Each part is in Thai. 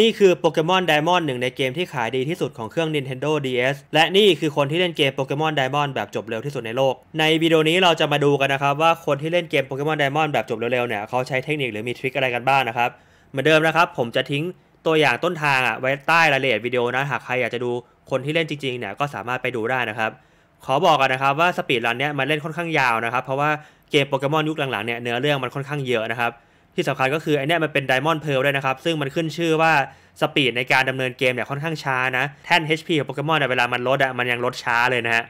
นี่คือโปเกมอนไดมอนหนึ่งในเกมที่ขายดีที่สุดของเครื่อง Nintendo DS และนี่คือคนที่เล่นเกมโปเกมอนไดมอนแบบจบเร็วที่สุดในโลก ในวิดีโอนี้เราจะมาดูกันนะครับว่าคนที่เล่นเกมโปเกมอนไดมอนแบบจบเร็วๆเนี่ยเขาใช้เทคนิคหรือมีทริคอะไรกันบ้างนะครับเหมือนเดิมนะครับผมจะทิ้งตัวอย่างต้นทางไว้ใต้รายละเอียดวิดีโอนะหากใครอยากจะดูคนที่เล่นจริงๆเนี่ยก็สามารถไปดูได้นะครับขอบอกกันนะครับว่าสปีดรันเนี้ยมันเล่นค่อนข้างยาวนะครับเพราะว่าเกมโปเกมอนยุคหลังๆเนี่ยเนื้อเรื่องมันค่อนข้างเยอะนะครับที่สำคัญก็คือไอเนี้ยมันเป็นไดมอนด์เพลด้วยนะครับ ซึ่งมันขึ้นชื่อว่าสปีดในการดำเนินเกมเนี่ยค่อนข้างช้านะ แท่น HP ของโปเกมอนเวลามันลดอะมันยังลดช้าเลยนะฮะ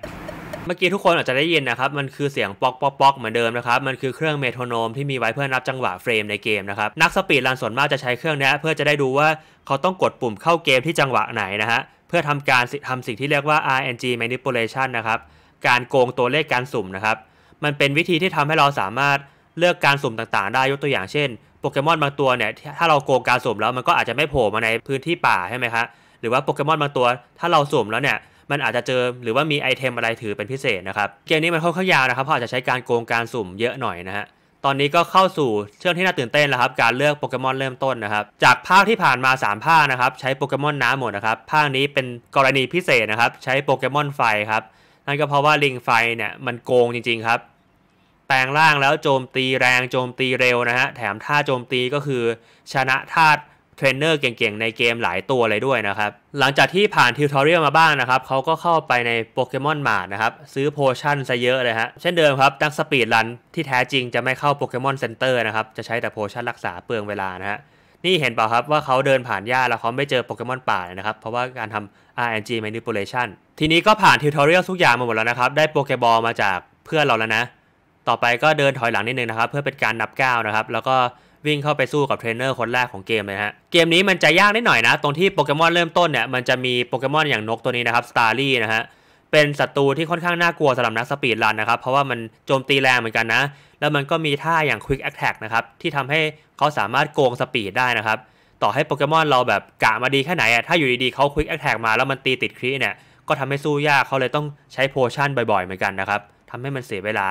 เมื่อกี้ทุกคนอาจจะได้ยินนะครับ มันคือเสียงป๊อกป๊อกป๊อกเหมือนเดิมนะครับ มันคือเครื่องเมโทรโนมที่มีไว้เพื่อนับจังหวะเฟรมในเกมนะครับ นักสปีดรันส่วนมากจะใช้เครื่องนี้เพื่อจะได้ดูว่าเขาต้องกดปุ่มเข้าเกมที่จังหวะไหนนะฮะเพื่อทำการทำสิ่งที่เรียกว่า RNG manipulation นะครับการโกงตัวเลขการสุ่มนะครับมันเป็นวิธีที่ทำให้เราสามารถเลือกการสุ่มต่างๆได้ยกตัวอย่างเช่นโปเกมอนบางตัวเนี่ยถ้าเราโกงการสุ่มแล้วมันก็อาจจะไม่โผล่มาในพื้นที่ป่าใช่ไหมครับหรือว่าโปเกมอนบางตัวถ้าเราสุ่มแล้วเนี่ย มันอาจจะเจอหรือว่ามีไอเทมอะไรถือเป็นพิเศษนะครับเกมนี้มันค่อนข้างยาวนะครับเพราะอาจจะใช้การโกงการสุ่มเยอะหน่อยนะฮะตอนนี้ก็เข้าสู่เชื่องที่น่าตื่นเต้นแล้วครับ การเลือกโปเกมอนเริ่มต้นนะครับ จากภาคที่ผ่านมา3ภาคนะครับ ใช้โปเกมอนน้ำหมดนะครับภาคนี้เป็นกรณีพิเศษนะครับ ใช้โปเกมอนไฟครับนั่นก็เพราะว่าลิงไฟเนี่ยมันโกงจริงๆครับแปลงร่างแล้วโจมตีแรงโจมตีเร็วนะฮะ แถมท่าโจมตีก็คือชนะท่าเทรนเนอร์เก่งๆ ในเกมหลายตัวเลยด้วยนะครับ หลังจากที่ผ่านทิวทอเรียลมาบ้างนะครับเขาก็เข้าไปในโปเกมอนมาดนะครับ ซื้อโพชั่นซะเยอะเลยฮะเช่นเดิมครับ ตั้งสปีดรันที่แท้จริงจะไม่เข้าโปเกมอนเซ็นเตอร์นะครับ จะใช้แต่โพชั่นรักษาเปลืองเวลานะฮะนี่เห็นเปล่าครับว่าเขาเดินผ่านหญ้าแล้วเขาไม่เจอโปเกมอนป่านนะครับเพราะว่าการทำ RNG manipulation ทีนี้ก็ผ่านทิวทอเรียลทุกอย่างมาหมดแล้วนะครับ ได้โปเกบอลมาจากเพื่อนเราแล้วนะต่อไปก็เดินถอยหลังนิดนึงนะครับ เพื่อเป็นการนับก้าวนะครับ แล้วก็วิ่งเข้าไปสู้กับเทรนเนอร์คนแรกของเกมเลยฮะเกมนี้มันจะยากนิดหน่อยนะ ตรงที่โปเกมอนเริ่มต้นเนี่ยมันจะมีโปเกมอนอย่างนกตัวนี้นะครับสตาร์ลี่นะฮะเป็นศัตรูที่ค่อนข้างน่ากลัวสำหรับนักสปีดรันนะครับเพราะว่ามันโจมตีแรงเหมือนกันนะ แล้วมันก็มีท่าอย่าง Quick Attack นะครับที่ทำให้เขาสามารถโกงสปีดได้นะครับต่อให้โปเกมอนเราแบบกะมาดีแค่ไหนอะถ้าอยู่ดีๆเขา Quick Attack มาแล้วมันตีติดครีเนี่ยก็ทำให้สู้ยากเขาเลยต้องใช้โพชั่นบ่อย ๆเหมือนกันนะครับทำให้มันเสียเวลา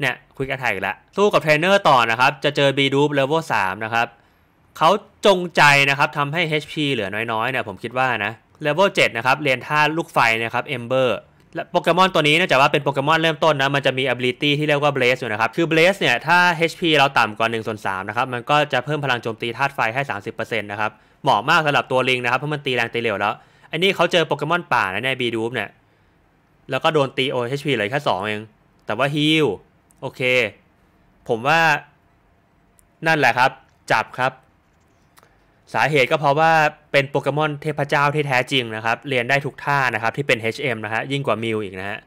เนี่ยคุยกับไทยอีกแล้วสู้กับเทรนเนอร์ต่อนะครับ จะเจอ B ดูปเลเวลสามนะครับ เขาจงใจนะครับทำให้ HP เหลือน้อยๆเนี่ยผมคิดว่านะเลเวลเจ็ดนะครับเรียนท่าลูกไฟนะครับเอมเบอร์และโปเกมอนตัวนี้เนื่องจากว่าเป็นโปเกมอนเริ่มต้นนะมันจะมี ability ที่เรียกว่า blaze อยู่นะครับคือ blaze เนี่ยถ้า HP เราต่ำกว่า1ส่วน3นะครับ มันก็จะเพิ่มพลังโจมตีธาตุไฟให้ 30%นะครับเหมาะมากสำหรับตัวลิงนะครับเพราะมันตีแรงตีเร็วแล้วอันนี้เขาเจอโปเกมอนป่านะในบีดูฟเนี่ยแล้วก็โดนตีโอ HP เลยแค่2เอง แต่ว่าฮิลโอเค ผมว่านั่นแหละครับ จับครับ สาเหตุก็เพราะว่าเป็นโปเกมอนเทพเจ้าที่แท้จริงนะครับ เรียนได้ทุกท่านะครับที่เป็น HM นะฮะ ยิ่งกว่ามิวอีกนะฮะ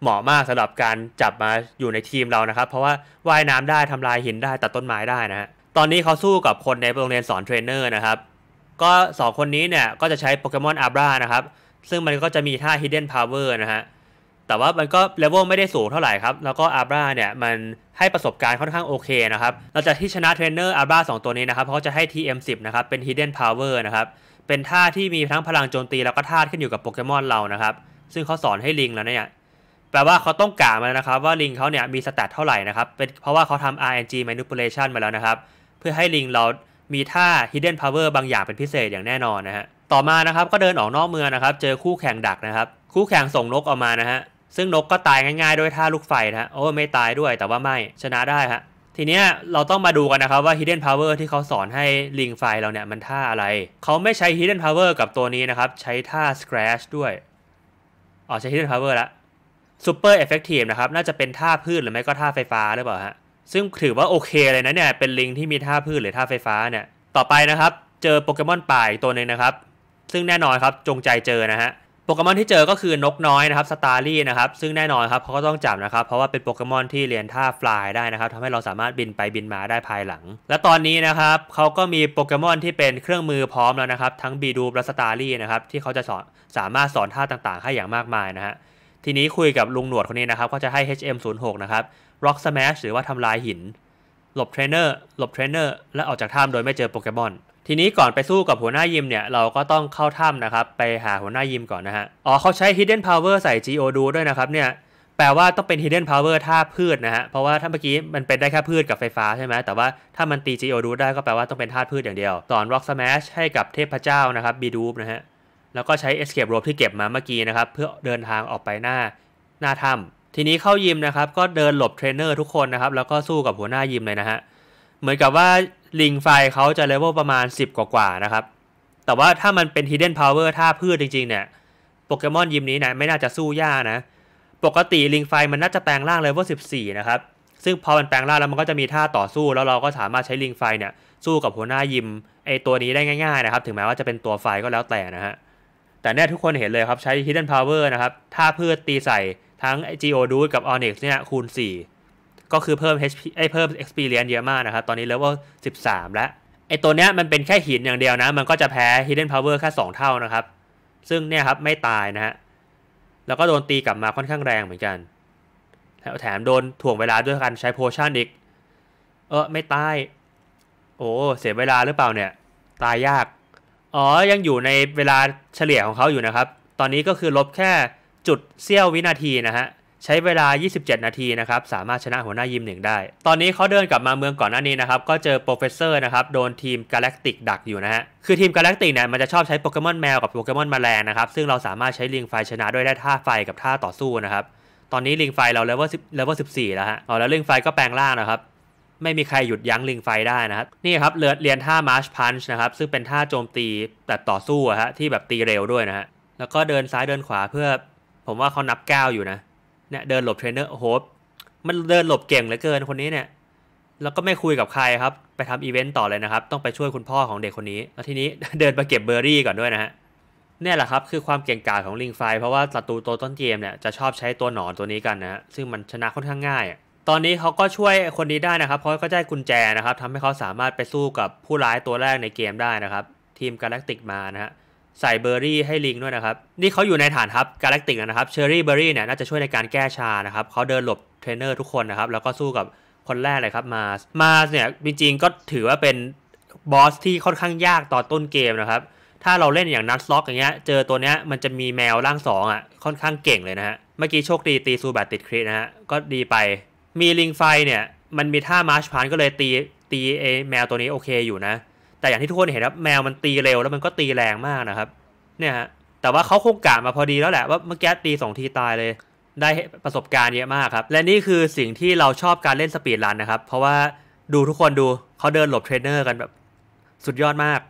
เหมาะมากสำหรับการจับมาอยู่ในทีมเรานะครับ เพราะว่าว่ายน้ำได้ทำลายหินได้ ตัดต้นไม้ได้นะฮะ ตอนนี้เขาสู้กับคนในโรงเรียนสอนเทรนเนอร์นะครับ ก็ 2คนนี้เนี่ยก็จะใช้โปเกมอนอาบรา นะครับ ซึ่งมันก็จะมีท่า Hidden Power นะฮะแต่ว่ามันก็เลเวลไม่ได้สูงเท่าไหร่ครับ แล้วก็อาบราเนี่ยมันให้ประสบการณ์ค่อนข้างโอเคนะครับเราจากที่ชนะเทรนเนอร์อาบราสตัวนี้นะครับ เขาจะให้ TM10 นะครับเป็น Hidden Power นะครับ เป็นท่าที่มีทั้งพลังโจมตี แล้วก็ท่าขึ้นอยู่กับโปเกมอนเรานะครับ ซึ่งเขาสอนให้ลิงแล้วเนี่ยแปลว่าเขาต้องกะมาแล้วนะครับ ว่าลิงเขาเนี่ยมีสแตทเท่าไหร่นะครับเป็นเพราะว่าเขาทำ RNG manipulation มาแล้วนะครับ เพื่อให้ลิงเรา มีท่า hidden power บางอย่างเป็นพิเศษอย่างแน่นอนนะฮะต่อมานะครับก็เดินออกนอกเมืองนะครับ เจอคู่แข่งดักนะครับคู่แข่งส่งนกออกมานะฮะซึ่งนกก็ตายง่ายๆด้วยท่าลูกไฟนะโอ้ไม่ตายด้วยแต่ว่าไม่ชนะได้ฮะทีเนี้ยเราต้องมาดูกันนะครับว่า Hidden Power ที่เขาสอนให้ลิงไฟเราเนี่ย มันท่าอะไร เขาไม่ใช้ Hidden Power กับตัวนี้นะครับ ใช้ท่า Scratch ด้วย อ๋อใช้ Hidden Power ละ Super Effective นะครับ น่าจะเป็นท่าพืชหรือไม่ก็ท่าไฟฟ้าหรือเปล่าฮะซึ่งถือว่าโอเค เลยนะเนี่ยเป็นลิงที่มีท่าพืชหรือท่าไฟฟ้าเนี่ย ต่อไปนะครับเจอโปเกมอนป่าอีกตัวหนึ่งนะครับซึ่งแน่นอนครับจงใจเจอนะฮะโปเกมอนที่เจอก็คือนกน้อยนะครับสตาร์ลี่นะครับซึ่งแน่นอนครับเขาก็ต้องจับนะครับเพราะว่าเป็นโปเกมอนที่เรียนท่าฟลายได้นะครับทำให้เราสามารถบินไปบินมาได้ภายหลัง และตอนนี้นะครับเขาก็มีโปเกมอนที่เป็นเครื่องมือพร้อมแล้วนะครับ ทั้งบีดูและสตาร์ลี่นะครับที่เขาจะสอนสามารถสอนท่าต่างๆ ให้อย่างมากมายนะฮะทีนี้คุยกับลุงหนวดคนนี้นะครับก็จะให้ HM06 นะครับ Rock Smash หรือว่าทำลายหินหลบเทรนเนอร์หลบเทรนเนอร์และออกจากถ้ำโดยไม่เจอโปเกมอนทีนี้ก่อนไปสู้กับหัวหน้ายิมเนี่ย เราก็ต้องเข้าถ้ำนะครับ ไปหาหัวหน้ายิมก่อนนะฮะอ๋อเขาใช้ Hidden Power ใส่ Geo ดูด้วยนะครับเนี่ยแปลว่าต้องเป็น Hidden Power ท่าพืชนะฮะเพราะว่าถ้าเมื่อกี้ มันเป็นได้แค่พืชกับไฟฟ้าใช่ไหมแต่ว่าถ้ามันตี Geo ดูได้ก็แปลว่าต้องเป็นธาตุพืชอย่างเดียวสอน Rock Smash ให้กับเทพเจ้านะครับบีดูปนะฮะแล้วก็ใช้ Escape Rope ที่เก็บมาเมื่อกี้นะครับ เพื่อเดินทางออกไปหน้า หน้าถ้ำทีนี้เข้ายิมนะครับ ก็เดินหลบเทรนเนอร์ทุกคนนะครับแล้วก็สู้กับหัวหน้ายิมเลยนะฮะเหมือนกับว่าลิงไฟเขาจะเลเวลประมาณ 10 กว่าๆนะครับ แต่ว่าถ้ามันเป็นฮิดเด้นพาวเวอร์ถ้าพืชจริงๆเนี่ย โปเกมอนยิมนี้นะไม่น่าจะสู้ยากนะ ปกติลิงไฟมันน่าจะแปลงร่างเลเวล14นะครับ ซึ่งพอมันแปลงร่างแล้วมันก็จะมีท่าต่อสู้ แล้วเราก็สามารถใช้ลิงไฟเนี่ยสู้กับหัวหน้ายิมไอตัวนี้ได้ง่ายๆนะครับ ถึงแม้ว่าจะเป็นตัวไฟก็แล้วแต่นะฮะ แต่เนี่ยทุกคนเห็นเลยครับใช้ฮิดเด้นพาวเวอร์นะครับท่าพืชตีใส่ทั้งไอจีโอดูดกับอิก y ์เนี่ยคูณ 4ก็คือเพิ่ม HP ไอเพิ่ม experience เยอะมากนะครับ ตอนนี้เลเวล13 แล้วไอตัวเนี้ยมันเป็นแค่หินอย่างเดียวนะ มันก็จะแพ้ hidden power แค่2เท่านะครับ ซึ่งเนี่ยครับไม่ตายนะฮะ แล้วก็โดนตีกลับมาค่อนข้างแรงเหมือนกันแถมโดนถ่วงเวลาด้วยการใช้โพชั่นอีก เออ ไม่ตาย โอ้ เสียเวลาหรือเปล่าเนี่ย ตายยาก อ๋อ ยังอยู่ในเวลาเฉลี่ยของเขาอยู่นะครับ ตอนนี้ก็คือลบแค่จุดเสี้ยววินาทีนะฮะใช้เวลา 27 นาที นะครับ สามารถชนะหัวหน้ายิมหนึ่งได้ ตอนนี้เขาเดินกลับมาเมืองก่อนหน้านี้นะครับ ก็เจอโปรเฟสเซอร์นะครับ โดนทีมกาแล็กติกดักอยู่นะฮะ คือทีมกาแล็กติกเนี่ย มันจะชอบใช้โปเกมอนแมวกับโปเกมอนแมลงนะครับ ซึ่งเราสามารถใช้ลิงไฟชนะด้วยได้ท่าไฟกับท่าต่อสู้นะครับ ตอนนี้ลิงไฟเราเลเวลเลเวลสิบสี่แล้วฮะอ๋อแล้วลิงไฟก็แปลงร่างนะครับ ไม่มีใครหยุดยั้งลิงไฟได้นะครับนี่ครับเลือดเรียนท่ามาร์ชพันช์นะครับ ซึ่งเป็นท่าโจมตีแต่ต่อสู้อะฮะ ที่แบบตีเร็วด้วยนะฮะแล้วก็เดินซ้ายเดินขวาเพื่อ ผมว่าเขานับก้าวอยู่นะเนี่ยเดินหลบเทรนเนอร์โหมันเดินหลบเก่งเหลือเกินคนนี้เนี่ย แล้วก็ไม่คุยกับใครครับ ไปทำอีเวนต์ต่อเลยนะครับ ต้องไปช่วยคุณพ่อของเด็กคนนี้ แล้วทีนี้เดินไปเก็บเบอร์รี่ก่อนด้วยนะฮะนี่แหละครับ คือความเก่งกาจของลิงไฟ เพราะว่าศัตรูตัวต้นเกมเนี่ยจะชอบใช้ตัวหนอนตัวนี้กันนะฮะ ซึ่งมันชนะค่อนข้างง่าย ตอนนี้เขาก็ช่วยคนนี้ได้นะครับ เพราะก็ได้กุญแจนะครับทำให้เขาสามารถไปสู้กับผู้ร้ายตัวแรกในเกมได้นะครับ ทีมกาแล็กติกมานะฮะใส่เบอร์รี่ให้ลิงด้วยนะครับ นี่เขาอยู่ในฐานทัพกาแล็กติกนะครับเชอร์รี่เบอร์รี่เนี่ยน่าจะช่วยในการแก้ชานะครับเขาเดินหลบเทรนเนอร์ทุกคนนะครับ แล้วก็สู้กับคนแรกเลยครับมาสมาสเนี่ยจริงๆ ก็ถือว่าเป็นบอสที่ค่อนข้างยากตอนต้นเกมนะครับ ถ้าเราเล่นอย่างนัทล็อกอย่างเงี้ยเจอตัวเนี้ยมันจะมีแมวร่างสองอ่ะค่อนข้างเก่งเลยนะฮะเมื่อกี้โชคดีตีซูแบบติดครินะฮะก็ดีไปมีลิงไฟเนี่ย มันมีท่ามาร์ชพานก็เลยตีตีเอแมวตัวนี้โอเคอยู่นะแต่อย่างที่ทุกคนเห็นครับแมวมันตีเร็วแล้วมันก็ตีแรงมากนะครับ เนี่ยฮะแต่ว่าเขาคงกะมาพอดีแล้วแหละว่าเมื่อกี้ตีสองทีตายเลยได้ประสบการณ์เยอะมากครับและนี่คือสิ่งที่เราชอบการเล่นสปีดรันนะครับเพราะว่าดูทุกคนดูเขาเดินหลบเทรนเนอร์กันแบบ สุดยอดมาก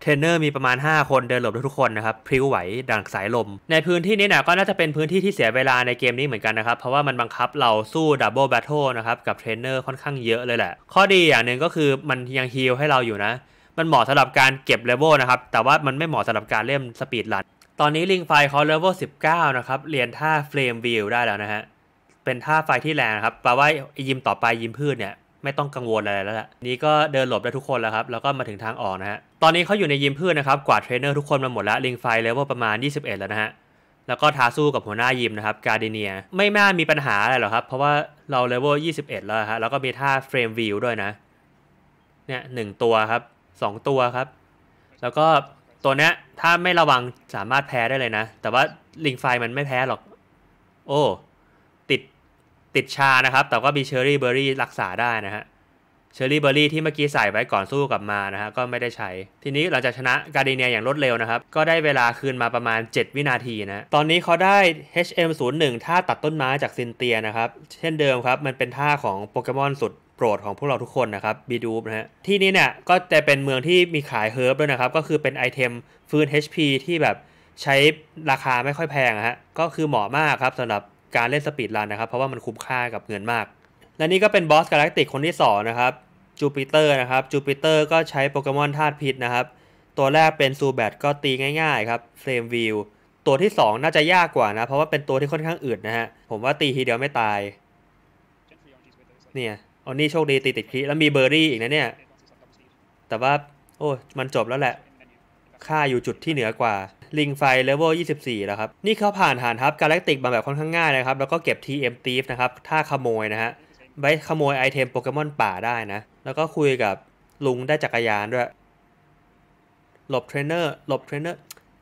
เทรนเนอร์มีประมาณ 5 คนเดินหลบทุกคนนะครับพริ้วไหวดังสายลม ในพื้นที่นี้นะก็น่าจะเป็นพื้นที่ที่เสียเวลาในเกมนี้เหมือนกันนะครับเพราะว่ามันบังคับเราสู้ดับเบิลแบทเทิลนะครับ กับเทรนเนอร์ค่อนข้างเยอะเลยแหละ ข้อดีอย่างหนึ่งก็คือมันยังฮีลให้เราอยู่นะมันเหมาะสำหรับการเก็บเลเวลนะครับแต่ว่ามันไม่เหมาะสำหรับการเล่นสปีดรัน ตอนนี้ลิงไฟเขาเลเวล 19 นะครับเรียนท่าเฟรมวิวได้แล้วนะฮะ เป็นท่าไฟที่แรงครับแปลว่ายิมต่อไปยิมพืชเนี่ยไม่ต้องกังวลอะไรแล้วล่ะนี้ก็เดินหลบได้ทุกคนแล้วครับ แล้วก็มาถึงทางออกนะฮะตอนนี้เขาอยู่ในยิมพืชนะครับ กวาดเทรนเนอร์ทุกคนมาหมดแล้วลิงไฟเลเวลประมาณ 21 แล้วนะฮะแล้วก็ท้าสู้กับหัวหน้ายิมนะครับการดเนีย ไม่น่ามีปัญหาอะไรหรอกครับ เพราะว่าเราเลเวล 21 แล้วฮะแล้วก็มีท่าเฟรมวิวด้วยนะเนี่ยหนึ่งตัวครับ2 ตัวครับ แล้วก็ตัวเนี้ย ถ้าไม่ระวังสามารถแพ้ได้เลยนะ แต่ว่าลิงไฟมันไม่แพ้หรอก โอ้ ติดติดชานะครับ แต่ก็มีเชอร์รี่เบอร์รี่รักษาได้นะฮะ เชอรี่เบอร์รี่ที่เมื่อกี้ใส่ไว้ก่อนสู้กับมานะฮะก็ไม่ได้ใช้ ทีนี้หลังจากชนะกาดิเนียอย่างรวดเร็วนะครับ ก็ได้เวลาคืนมาประมาณ 7 วินาทีนะ ตอนนี้เขาได้ HM01 ท่าตัดต้นไม้จากซินเตียนะครับ เช่นเดิมครับมันเป็นท่าของโปเกมอนสุดโปรดของพวกเราทุกคนนะครับบีดูนะฮะ ที่นี่เนี่ยก็จะเป็นเมืองที่มีขายเฮิร์บด้วยนะครับ ก็คือเป็นไอเทมฟื้น HP ที่แบบใช้ราคาไม่ค่อยแพงะฮะก็คือเหมาะมากครับสำหรับการเล่นสปีดรันนะครับ เพราะว่ามันคุ้มค่ากับเงินมาก และนี่ก็เป็นบอสกาแล็กติกคนที่ 2 นะครับจูปิเตอร์นะครับจูปิเตอร์ก็ใช้โปเกมอนธาตุพิษนะครับ ตัวแรกเป็นซูแบทก็ตีง่ายๆครับเฟรมวิวตัวที่ 2 น่าจะยากกว่านะเพราะว่าเป็นตัวที่ค่อนข้างอืดนะฮะผมว่าตีทีเดียวไม่ตาย เนี่ยอันนี้โชคดีตีติดคีแล้วมีเบอร์รี่อีกนะเนี่ย แต่ว่าโอ้ มันจบแล้วแหละ ค่าอยู่จุดที่เหนือกว่าลิงไฟเลเวล24 แล้วครับ นี่เขาผ่านฐานทัพกาแล็กติกมาแบบค่อนข้างง่ายนะครับ แล้วก็เก็บ TM t h i e นะครับ ถ้าขโมยนะฮะไปขโมยไอเทมโปเกมอนป่าได้นะ แล้วก็คุยกับลุงได้จักรยานด้วย หลบเทรนเนอร์หลบเทรนเนอร์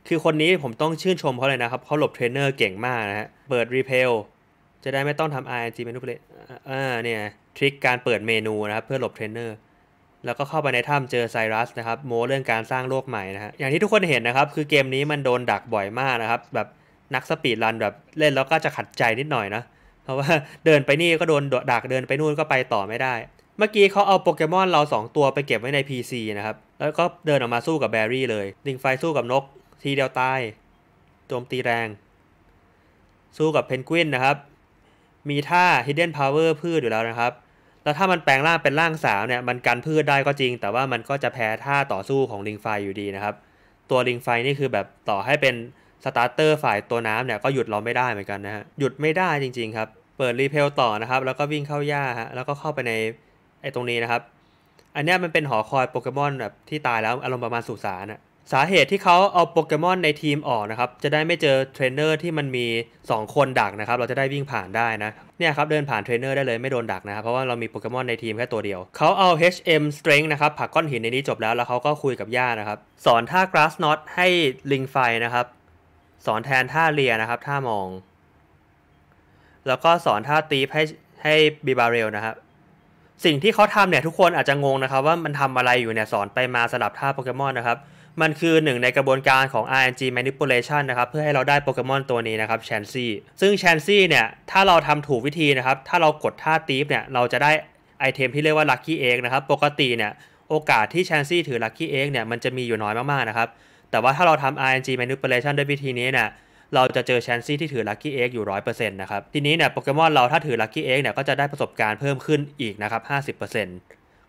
คือคนนี้ผมต้องชื่นชมเขาเลยนะครับเขาหลบเทรนเนอร์เก่งมากนะฮะเปิดรีเพลจะได้ไม่ต้องทำ RNG เมนูเลยอ่าเนี่ยทริคการเปิดเมนูนะครับ เพื่อหลบเทรนเนอร์ แล้วก็เข้าไปในถ้ำเจอไซรัสนะครับ โมเรื่องการสร้างโลกใหม่นะฮะอย่างที่ทุกคนเห็นนะครับ คือเกมนี้มันโดนดักบ่อยมากนะครับ แบบนักสปีดรันแบบเล่นแล้วก็จะขัดใจนิดหน่อยนะ เพราะว่าเดินไปนี่ก็โดนดักเดินไปนู่นก็ไปต่อไม่ได้ เมื่อกี้เขาเอาโปเกมอนเรา2ตัวไปเก็บไว้ใน PC นะครับแล้วก็เดินออกมาสู้กับแบรี่เลยดิงไฟสู้กับนก ทีเดียวตายโจมตีแรง สู้กับเพนกวินนะครับมีท่า Hidden Power พืชอยู่แล้วนะครับแล้วถ้ามันแปลงร่างเป็นร่างสาวเนี่ยมันกันพืชได้ก็จริงแต่ว่ามันก็จะแพ้ท่าต่อสู้ของลิงไฟอยู่ดีนะครับ ตัวลิงไฟนี่คือแบบต่อให้เป็นสตาร์เตอร์ฝ่ายตัวน้ำเนี่ยก็หยุดเราไม่ได้เหมือนกันนะฮะหยุดไม่ได้จริงๆครับ เปิดรีเพลต่อนะครับ แล้วก็วิ่งเข้าหญ้าฮะแล้วก็เข้าไปในไอ้ตรงนี้นะครับ อันนี้มันเป็นหอคอยโปเกมอนแบบที่ตายแล้วอารมณ์ประมาณสุสานอะสาเหตุที่เขาเอาโปเกมอนในทีมออกนะครับ จะได้ไม่เจอเทรนเนอร์ที่มันมี 2 คนดักนะครับ เราจะได้วิ่งผ่านได้นะ เนี่ยครับเดินผ่านเทรนเนอร์ได้เลยไม่โดนดักนะครับ เพราะว่าเรามีโปเกมอนในทีมแค่ตัวเดียว เขาเอา HM Strength นะครับผักก้อนหินในนี้จบแล้ว แล้วเขาก็คุยกับย่านะครับ สอนท่า Grass Knot ให้ลิงไฟนะครับ สอนแทนท่าเรียนะครับ ท่ามอง แล้วก็สอนท่าตีให้ให้บีบาเรลนะครับ สิ่งที่เขาทำเนี่ยทุกคนอาจจะงงนะครับ ว่ามันทำอะไรอยู่เนี่ยสอนไปมาสลับท่าโปเกมอนนะครับมันคือหนึ่งในกระบวนการของ RNG manipulation นะครับเพื่อให้เราได้โปเกมอนตัวนี้นะครับแชนซี่ซึ่งแชนซี่เนี่ยถ้าเราทำถูกวิธีนะครับถ้าเรากดท่าตีฟเนี่ยเราจะได้ไอเทมที่เรียกว่าลัคกี้เอ็กนะครับปกติเนี่ยโอกาสที่แชนซี่ถือลัคกี้เอ็กเนี่ยมันจะมีอยู่น้อยมากๆนะครับแต่ว่าถ้าเราทำ RNG manipulation ด้วยวิธีนี้เนี่ยเราจะเจอแชนซี่ที่ถือลัคกี้เอ็กอยู่ร้อยเปอร์เซ็นต์นะครับทีนี้เนี่ยโปเกมอนเราถ้าถือลัคกี้เอ็กเนี่ยก็จะได้ประสบการณ์เพิ่มขึ้นอีกนะครับห้าสิบเปอร์เซ็นต์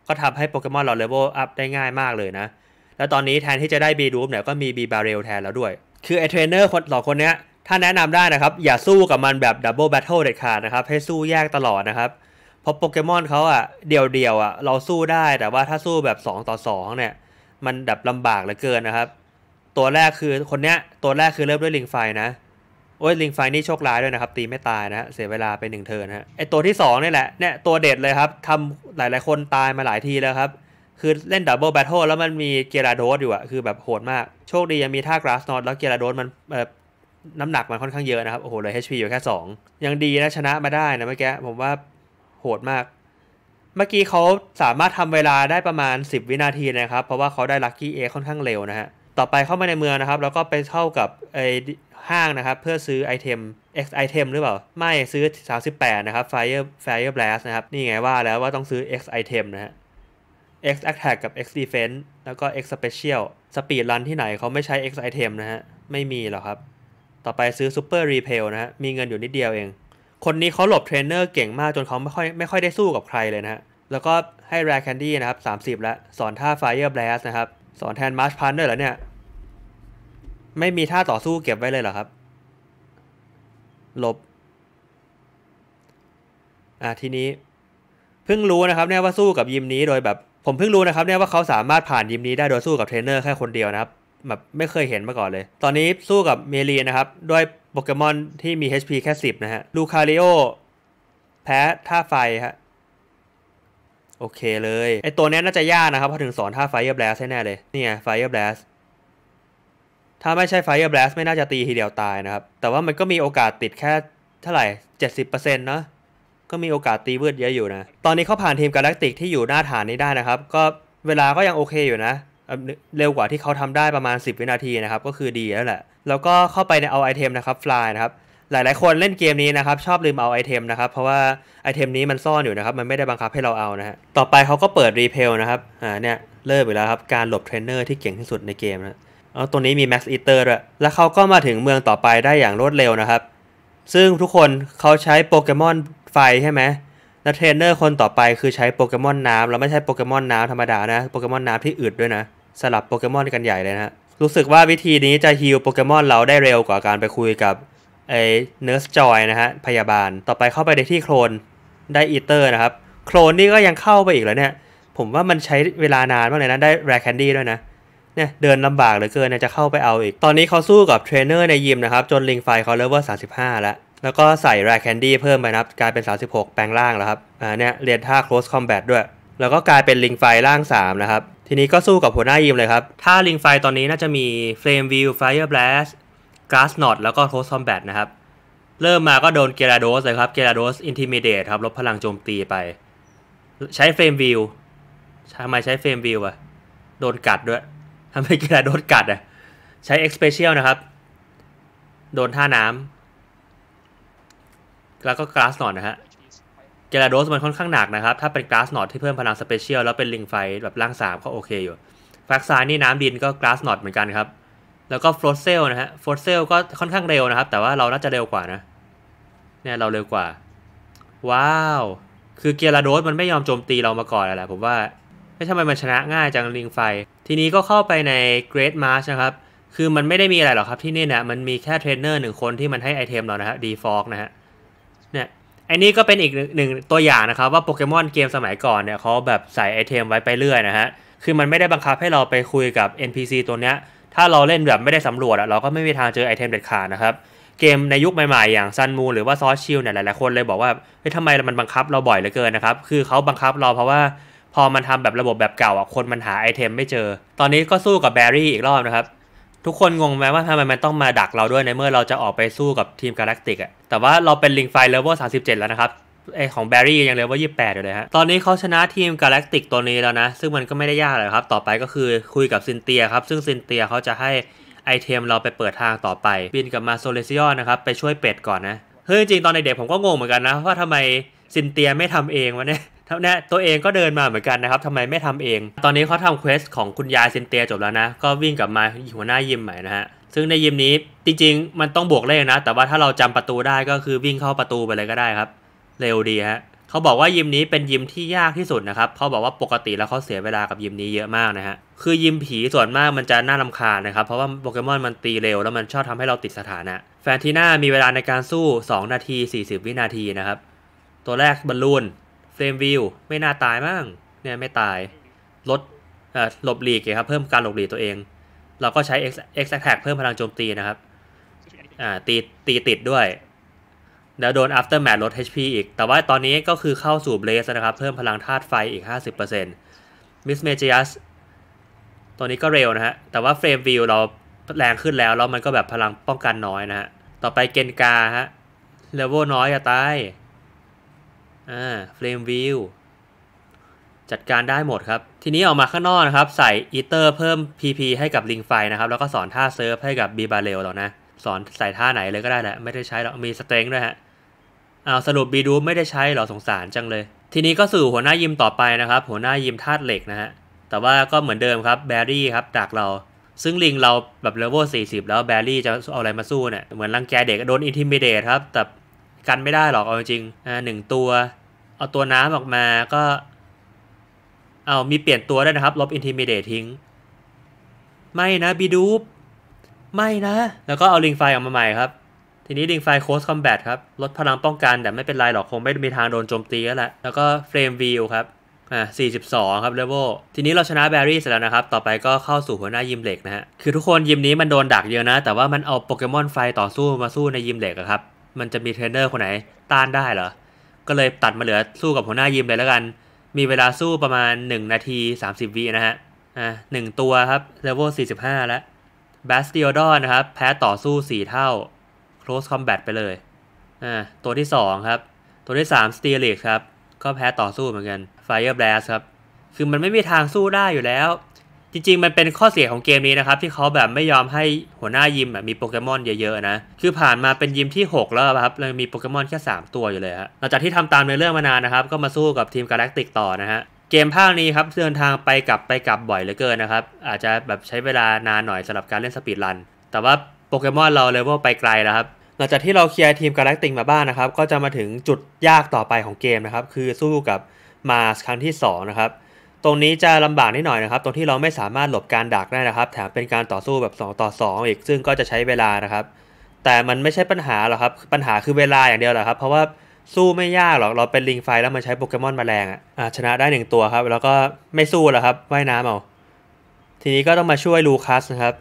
ก็ทำให้โปเกมอนเราเลเวลอัพได้ง่ายมากเลยนะแล้วตอนนี้แทนที่จะได้บีรูปเนี่ยก็มีบีบาเรลแทนแล้วด้วย คือไอเทรนเนอร์คนสองคนเนี้ยถ้าแนะนำได้นะครับ อย่าสู้กับมันแบบดับเบิลแบทเทิลเด็ดขาดนะครับให้สู้แยกตลอดนะครับ เพราะโปเกมอนเขาอ่ะเดี่ยวเดียวอ่ะเราสู้ได้ แต่ว่าถ้าสู้แบบ 2 ต่อ 2 เนี่ย มันดับลำบากเหลือเกินนะครับ ตัวแรกคือคนเนี้ยตัวแรกคือเริ่มด้วยลิงไฟนะ โอ้ยลิงไฟนี่โชคร้ายด้วยนะครับตีไม่ตายนะเสียเวลาไปหนึ่งเทิร์นฮะไอตัวที่2นี่แหละเนี่ยตัวเด็ดเลยครับทำหลายๆ คนตายมาหลายทีแล้วครับคือเล่นดับเบิลแบทเทิลแล้วมันมีเกร์โดสอยู่อะคือแบบโหดมากโชคดียังมีท่ากราสนอตแล้วเกร์โดสมันน้ำหนักมันค่อนข้างเยอะนะครับ โอ้โหเลย HP อยู่แค่ 2 ยังดีนะชนะมาได้นะเมื่อกี้ผมว่าโหดมาก เมื่อกี้เขาสามารถทำเวลาได้ประมาณ 10 วินาทีนะครับ เพราะว่าเขาได้ลัคกี้เอค่อนข้างเร็วนะฮะต่อไปเข้ามาในเมืองนะครับ แล้วก็ไปเข้ากับไอห้างนะครับเพื่อซื้อไอเทม X ไอเทมหรือเปล่าไม่ซื้อ 38นะครับ Fire Fire Blast นะครับนี่ไงว่าแล้วว่าต้องซื้อ X ไอเทมนะฮะ X Attack กับ X Defense แล้วก็ X Special สปีดรันที่ไหนเขาไม่ใช้ X Item นะฮะ ไม่มีหรอกครับ ต่อไปซื้อ Super Repel นะฮะ มีเงินอยู่นิดเดียวเอง คนนี้เขาหลบเทรนเนอร์เก่งมากจนเขาไม่ค่อยไม่ค่อยได้สู้กับใครเลยนะฮะ แล้วก็ให้ Rare Candy นะครับ 30 แล้วสอนท่า Fire Blast นะครับ สอนแทน March Pun ด้วยเหรอเนี่ย ไม่มีท่าต่อสู้เก็บไว้เลยเหรอครับ หลบ อ่ะทีนี้เพิ่งรู้นะครับเนี่ยว่าสู้กับยิมนี้โดยแบบผมเพิ่งรู้นะครับเนี่ยว่าเขาสามารถผ่านยิมนี้ได้โดยสู้กับเทรนเนอร์ แค่คนเดียวนะครับแบบไม่เคยเห็นมาก่อนเลย ตอนนี้สู้กับเมลีนะครับ ด้วยโปเกมอนที่มี HP แค่10 นะฮะลูคาริโอแพ้ท่าไฟฮะโอเคเลยไอตัวนี้น่าจะยากนะครับพอถึงสอนท่าไฟเออร์แบลสแน่เลยนี่ไงไฟเออร์แบลสถ้าไม่ใช่ไฟเออร์แบลสไม่น่าจะตีทีเดียวตายนะครับ แต่ว่ามันก็มีโอกาสติดแค่เท่าไหร่70%นาะก็มีโอกาสตีเวืดเยอะอยู่นะ ตอนนี้เขาผ่านทีมกาแล็กติกที่อยู่หน้าฐานนี้ได้นะครับ ก็เวลาก็ยังโอเค อยู่นะ เร็วกว่าที่เขาทำได้ประมาณ 10 วินาทีนะครับ ก็คือดีแล้วแหละ แล้วก็เข้าไปในเอาไอเทมนะครับฟลายนะครับ หลาย ๆคนเล่นเกมนี้นะครับชอบลืมเอาไอเทมนะครับ เพราะว่าไอเทมนี้มันซ่อนอยู่นะครับ มันไม่ได้บังคับให้เราเอานะฮะ ต่อไปเขาก็เปิดรีเพลนะครับ อ่าเนี่ยเลิมไปแล้วครับ การหลบเทรนเนอร์ที่เก่งที่สุดในเกมนะเอาตัวนี้มีแม็ก์อีเตอร์ด้วยแล้วเขาก็มาถึงเมืองต่อไปได้อย่างรวดเร็วนะครับซึ่งทุกคนเขาใช้โปเกมอนไฟใช่ไหม แล้วเทรนเนอร์คนต่อไปคือใช้โปเกมอนน้ำ เราไม่ใช่โปเกมอนน้ำธรรมดานะ โปเกมอนน้ำที่อืดด้วยนะ สลับโปเกมอนกันใหญ่เลยนะ รู้สึกว่าวิธีนี้จะฮิลโปเกมอนเราได้เร็วกว่าการไปคุยกับไอ้เนอร์สจอยนะฮะ พยาบาล ต่อไปเข้าไปในที่โคลนได้อีเตอร์นะครับ โคลนนี่ก็ยังเข้าไปอีกแล้วเนี่ย ผมว่ามันใช้เวลานานมากเลยนะ ได้แรคแคนดี้ด้วยนะ เนี่ยเดินลำบากเหลือเกินจะเข้าไปเอาอีก ตอนนี้เขาสู้กับเทรนเนอร์ในยิมนะครับ จนลิงไฟเขาเลเวลสามสิบห้าแล้วแล้วก็ใส่แรคแคนดี้เพิ่มไปนะับกลายเป็น 36 แปลงร่างแล้วครับ อ่าเนี่ยเรียนท่าโคลสคอมแบทด้วย แล้วก็กลายเป็นลิงไฟร่าง 3 นะครับ ทีนี้ก็สู้กับหัวหน้ายิมเลยครับ ถ้าลิงไฟตอนนี้น่าจะมีเฟรมวิวไฟเออร์แบ s สกราสนอตแล้วก็โคสคอมแบทนะครับ เริ่มมาก็โดนเกราโดสเลยครับเกราโดสอินทิเมเดตครับลบพลังโจมตีไป ใช้เฟรมวิวทำไมใช้เฟรมวิวอะโดนกัดด้วยทำไมเกราโดสกัดอะใช้เอ็ e เพเชียลนะครับ โดนท่าน้ำแล้วก็กราสหนอดนะฮะ เกลาโดสมันค่อนข้างหนักนะครับ ถ้าเป็นกราสหนอดที่เพิ่มพลังสเปเชียลแล้วเป็นลิงไฟแบบร่างสามก็โอเคอยู่แฟกซายนี่น้ำดินก็กราสหนอดเหมือนกันครับ แล้วก็ฟลอเซลนะฮะฟลอเซลก็ค่อนข้างเร็วนะครับ แต่ว่าเราน่าจะเร็วกว่านะเนี่ยเราเร็วกว่า ว้าว คือเกียราโดสมันไม่ยอมโจมตีเรามาก่อนแหละผมว่า ไม่ทำไมมันชนะง่ายจังลิงไฟ ทีนี้ก็เข้าไปในเกรดมาร์ชนะครับ คือมันไม่ได้มีอะไรหรอกครับที่นี่นะมันมีแค่เทรนเนอร์หนึ่งคนที่มันให้ไอเทมเรานะฮะดีฟอกนะฮะอันนี้ก็เป็นอีกหนึ่งตัวอย่างนะครับว่าโปเกมอนเกมสมัยก่อนเนี่ยเขาแบบใส่ไอเทมไว้ไปเรื่อยนะฮะ คือมันไม่ได้บังคับให้เราไปคุยกับ NPC ตัวเนี้ย ถ้าเราเล่นแบบไม่ได้สำรวจอะเราก็ไม่มีทางเจอไอเทมเด็ดขาดนะครับ เกมในยุคใหม่ๆอย่างซันมู หรือว่าซอสชิลเนี่ยหลายๆคนเลยบอกว่าเฮ้ยทำไมมันบังคับเราบ่อยเหลือเกินนะครับ คือเขาบังคับเราเพราะว่า พอมันทำแบบระบบแบบเก่าอะคนมันหาไอเทมไม่เจอ ตอนนี้ก็สู้กับแบรี่อีกรอบนะครับทุกคนงงไหมว่าทำไมมันต้องมาดักเราด้วยในเมื่อเราจะออกไปสู้กับทีมกาแล็กติกอะแต่ว่าเราเป็นลิงไฟเลเวบเจ็ดแล้วนะครับไอของแบรี่ยังเลเวลยิบแปดอยู่เลยฮะ ตอนนี้เขาชนะทีมกาแล็กติกตัวนี้แล้วนะ ซึ่งมันก็ไม่ได้ยากเลยครับ ต่อไปก็คือคุยกับซินเตียครับ ซึ่งซินเตียเขาจะให้ ไอเทมเราไปเปิดทางต่อไป บินกับมาโซเลซิออนนะครับ ไปช่วยเป็ดก่อนนะ เฮ้ยจริงตอนในเด็กผมก็งงเหมือนกันนะว่าทำไมซินเตียไม่ทำเองวะเนี่ยนะตัวเองก็เดินมาเหมือนกันนะครับทำไมไม่ทำเอง ตอนนี้เขาทำเควสของคุณยายเซนเตียจบแล้วนะก็วิ่งกลับมาหัวหน้ายิมใหม่นะฮะซึ่งในยิมนี้จริง ๆ มันต้องบวกเลขนะ แต่ว่าถ้าเราจำประตูได้ก็คือวิ่งเข้าประตูไปเลยก็ได้ครับ เร็วดีฮะเขาบอกว่ายิมนี้เป็นยิมที่ยากที่สุดนะครับเขาบอกว่าปกติแล้วเขาเสียเวลากับยิมนี้เยอะมากนะฮะคือยิมผีส่วนมากมันจะน่าลำคาญนะครับ เพราะว่าโปเกมอนมันตีเร็ว แล้วมันชอบทำให้เราติดสถานะ แฟนทีน่ามีเวลาในการสู้ 2 นาที 40 วินาทีนะครับตัวแรกบอลลูนเฟรมวิวไม่น่าตายมั้งเนี่ยไม่ตายลดหลบหลีกครับเพิ่มการหลบหลีกตัวเอง เราก็ใช้ X X a t t a c กเพิ่มพลังโจมตีนะครับอ่าตีตีติดด้วย แล้วโดน aftermath ลด HP อีก แต่ว่าตอนนี้ก็คือเข้าสู่เบรสนะครับ เพิ่มพลังธาตุไฟอีก 50%มิสเมจิอัสตัวนี้ก็เร็วนะฮะแต่ว่าเฟรมวิวเราแรงขึ้นแล้ว แล้วมันก็แบบพลังป้องกันน้อยนะฮะต่อไปเกนกาฮะเลเวลน้อยจะตายอ่าเฟรมวิวจัดการได้หมดครับ ทีนี้ออกมาข้างนอกนะครับใส่อีเตอร์เพิ่ม PP ให้กับลิงไฟนะครับแล้วก็สอนท่าเซิร์ฟให้กับบีบาเรลหรอกนะ สอนใส่ท่าไหนเลยก็ได้แหละไม่ได้ใช้หรอก มีสเตรงด้วยฮะเอาสรุปบีดูไม่ได้ใช้หรอสงสารจังเลย ทีนี้ก็สู่หัวหน้ายิมต่อไปนะครับ หัวหน้ายิมธาตุเหล็กนะฮะแต่ว่าก็เหมือนเดิมครับแบรี่ครับดักเราซึ่งลิงเราแบบเลเวล40 แล้วแบรี่จะเอาอะไรมาสู้เนี่ยเหมือนรังแกเด็กโดนอินทิมิเดตครับแต่กันไม่ได้หรอกเอาจริงอ่าหนึ่งตัว เอาตัวน้ำออกมาก็ เอามีเปลี่ยนตัวได้นะครับ ลบอินทิม d เดตทิ้งไม่นะบีดูปไม่นะ แล้วก็เอาลิงไฟออกมาใหม่ครับ ทีนี้ลิงไฟโคสคอมแบทครับลดพลังป้องกัน แต่ไม่เป็นไรหรอกคงไม่มีทางโดนโจมตีแล้วแหละ แล้วก็เฟรมวิวครับ อ่าสสสี่ิบองครับเลเวลทีนี้เราชนะแบรี่เสร็จแล้วนะครับต่อไปก็เข้าสู่หัวหน้ายิมเหล็กนะฮะคือทุกคนยิมนี้มันโดนดักเยอะนะ แต่ว่ามันเอาโปเกมอนไฟต่อสู้มาสู้ในยิมเหล็กครับมันจะมีเทรนเนอร์คนไหนต้านได้เหรอ ก็เลยตัดมาเหลือสู้กับหัวหน้ายิมเลยแล้วกัน มีเวลาสู้ประมาณ 1 นาที 30วินะฮะ อ่าหนึ่งตัวครับเลเวล45 แล้วบสติโอดอนนะครับแพ้ต่อสู้ 4 เท่า close combat ไปเลย อ่า ตัวที่ 2 ครับ ตัวที่ 3 s ตี e l i x ครับ ก็แพ้ต่อสู้เหมือนกัน fire blast ครับ คือมันไม่มีทางสู้ได้อยู่แล้วจริงๆ มันเป็นข้อเสียของเกมนี้นะครับ ที่เขาแบบไม่ยอมให้หัวหน้ายิมมีโปเกมอน เยอะๆนะคือผ่านมาเป็นยิมที่ 6 แล้วครับเลามีโปเกมอนแค่ 3 ตัวอยู่เลยฮะหลังจากที่ทำตามในเรื่องมานานนะครับ ก็มาสู้กับทีมกาแล็กติกต่อนะฮะเกมภาคนี้ครับเดินทางไปกลับไปกลับบ่อยเหลือเกินนะครับ อาจจะแบบใช้เวลานานหน่อยสำหรับการเล่นสปีดรันแต่ว่าโปเกมอนเราเลเวลไปไกลแล้วครับหลังจากที่เราเคลียร์ทีมกาแล็กติกมาบ้านนะครับ ก็จะมาถึงจุดยากต่อไปของเกมนะครับคือสู้กับมาสครั้งที่ 2 นะครับตรงนี้จะลำบากนิดหน่อยนะครับ ตรงที่เราไม่สามารถหลบการดักได้นะครับแถมเป็นการต่อสู้แบบ 2 ต่อ 2 อีกซึ่งก็จะใช้เวลานะครับ แต่มันไม่ใช่ปัญหาหรอกครับปัญหาคือเวลาอย่างเดียวแหละครับ เพราะว่าสู้ไม่ยากหรอกเราเป็นลิงไฟแล้วมาใช้โปเกมอนมาแรงอ่ะชนะได้หนึ่งตัวครับแล้วก็ไม่สู้แล้วครับว่ายน้ำเอา ทีนี้ก็ต้องมาช่วยลูคัสนะครับ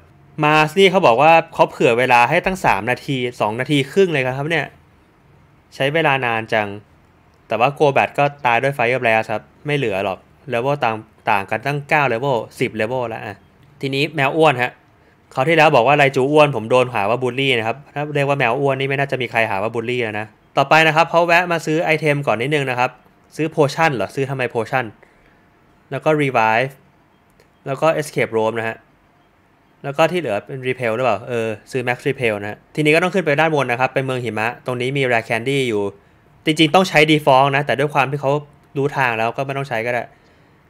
มาสนี่เขาบอกว่าเขาเผื่อเวลาให้ตั้ง 3 นาที 2 นาทีครึ่งเลยครับเนี่ยใช้เวลานานจังแต่ว่าโกแบตก็ตายด้วยไฟกับแรสครับ ไม่เหลือหรอกเลเวลต่างต่างกันตั้ง9เลเวลสิบเลเวลแล้วอ่ะทีนี้แมวอ้วนฮะเขาที่แล้วบอกว่าไรจูอ้วน ผมโดนหาว่าบูลลี่นะครับถ้าเรียกว่าแมวอ้วนนี่ไม่น่าจะมีใครหาว่าบูลลี่นะต่อไปนะครับเขาแวะมาซื้อไอเทมก่อนนิดนึงนะครับ ซื้อโพชั่นเหรอ ซื้อทำไมโพชั่น แล้วก็รีไวฟ์แล้วก็เอสเคปโรมนะฮะแล้วก็ที่เหลือเป็นรีเพลหรือเปล่าเออซื้อแมกซ์รีเพลนะทีนี้ก็ต้องขึ้นไปด้านบนนะครับเป็นเมืองหิมะตรงนี้มีแรคแคนดี้อยู่ จริง ๆต้องใช้ดีฟองนะแต่ด้วยความที่เขารู้ทางแล้วก็ไม่ต้องใช้ก็ได้